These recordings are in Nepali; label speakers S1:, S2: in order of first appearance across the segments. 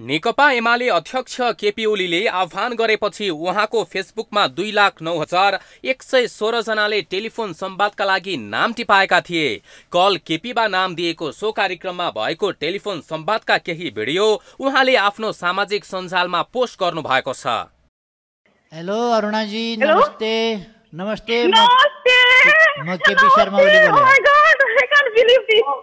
S1: नेकपा एमाले अध्यक्ष केपी ओलीले आह्वान गरेपछि उहाँको फेसबुकमा दुई लाख नौ हजार एक सय सोह्रजनाले टेलिफोन सम्वादका लागि नाम टिपाएका थिए कल केपीबा नाम दिएको सो कार्यक्रममा भएको टेलिफोन सम्वादका केही भिडियो उहाँले आफ्नो सामाजिक सञ्जालमा पोस्ट गर्नुभएको छ
S2: हेलो अरुणाजी नमस्ते नमस्ते म केपी शर्मा
S1: ओली oh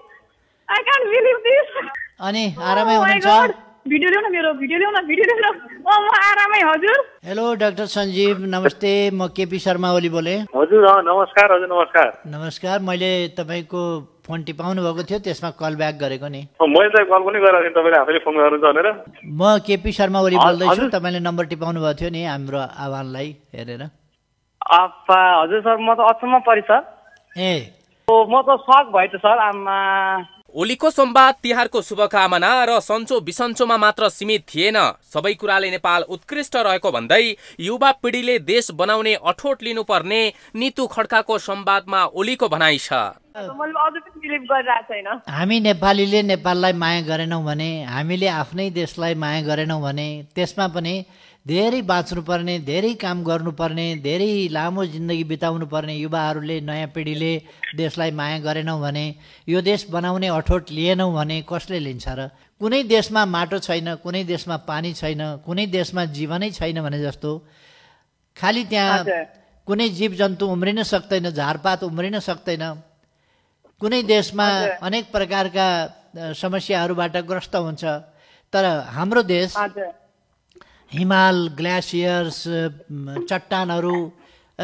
S2: अनि आरामै हुनुहुन्छ oh भिडियो ल्याउन मेरो भिडियो ल्याउन भिडियो ल्याउन म आरामै हजुर हेलो डाक्टर सञ्जीव नमस्ते म केपी शर्मा ओली बोले
S1: हजुर नमस्कार हजुर नमस्कार
S2: नमस्कार मैले तपाईँको फोन टिपाउनु भएको थियो त्यसमा कल ब्याक गरेको नि
S1: मैले त कल पनि गरेको थिएँ तपाईँले आफैले फोन गर्नुहुन्छ भनेर
S2: म केपी शर्मा ओली बोल्दैछु तपाईँले नम्बर टिपाउनु भएको थियो नि हाम्रो
S1: आह्वानलाई हेरेर हजुर सर म त अचम्म परेँ सर ए म त सक भयो त सर आमा ओलीको सम्वाद तिहारको शुभकामना र सन्चो बिसन्चोमा मात्र सीमित थिएन सबै कुराले नेपाल उत्कृष्ट रहेको भन्दै युवा पिँढीले देश बनाउने अठोट लिनुपर्ने नितु खड्काको सम्वादमा ओलीको भनाइ छ
S2: हामी नेपालीले नेपाललाई माया गरेनौँ भने हामीले आफ्नै देशलाई माया गरेनौँ भने त्यसमा पनि धेरै बाँच्नुपर्ने धेरै काम गर्नुपर्ने धेरै लामो जिन्दगी बिताउनु पर्ने युवाहरूले नयाँ पिँढीले देशलाई माया गरेनौँ भने यो देश बनाउने अठोट लिएनौँ भने कसले लिन्छ र कुनै देशमा माटो छैन कुनै देशमा पानी छैन कुनै देशमा जीवनै छैन भने जस्तो खालि त्यहाँ कुनै जीव जन्तु उम्रिन सक्दैन झारपात उम्रिन सक्दैन कुनै देशमा अनेक प्रकारका समस्याहरूबाट ग्रस्त हुन्छ तर हाम्रो देश हिमाल ग्लासियर्स चट्टानहरू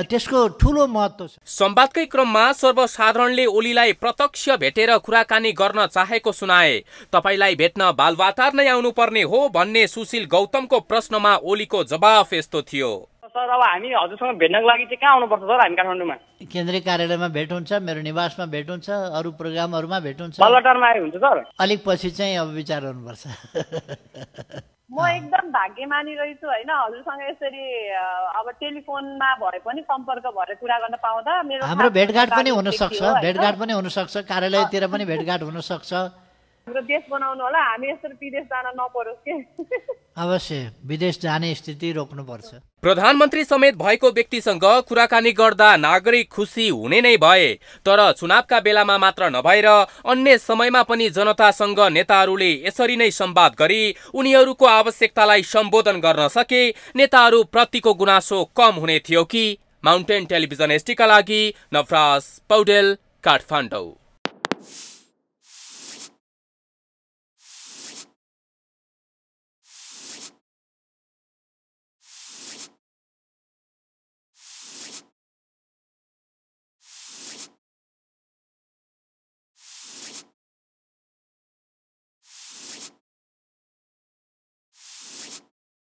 S2: त्यसको ठुलो महत्त्व छ
S1: संवादकै क्रममा सर्वसाधारणले ओलीलाई प्रत्यक्ष भेटेर कुराकानी गर्न चाहेको सुनाए तपाईँलाई भेट्न बालवाटार नै आउनुपर्ने हो भन्ने सुशील गौतमको प्रश्नमा ओलीको जवाफ यस्तो थियो सर अब हामी हजुरसँग भेट्नको लागि चाहिँ कहाँ आउनुपर्छ सर हामी काठमाडौँमा
S2: केन्द्रीय कार्यालयमा भेट हुन्छ मेरो निवासमा भेट हुन्छ अरू प्रोग्रामहरूमा भेट हुन्छ हुन्छ सर अलिक पछि चाहिँ अब विचार गर्नुपर्छ भाग्य मानिरहेछु होइन हजुरसँग यसरी अब टेलिफोनमा भए पनि सम्पर्क भएर कुरा गर्न पाउँदा मेरो हाम्रो भेटघाट पनि हुनसक्छ भेटघाट पनि हुनसक्छ कार्यालयतिर पनि भेटघाट हुनसक्छ हाम्रो बनाउनु होला हामी यसरी
S1: विदेश जान नपरोस् के
S2: अवश्य विदेश जाने स्थिति रोक्नुपर्छ
S1: प्रधानमन्त्री समेत भएको व्यक्तिसँग कुराकानी गर्दा नागरिक खुसी हुने नै भए तर चुनावका बेलामा मात्र नभएर अन्य समयमा पनि जनतासँग नेताहरूले यसरी नै सम्वाद गरी उनीहरूको आवश्यकतालाई सम्बोधन गर्न सके नेताहरू प्रतिको गुनासो कम हुने थियो कि माउन्टेन टेलिभिजन एसटीका लागि नवराज पौडेल काठमाडौँ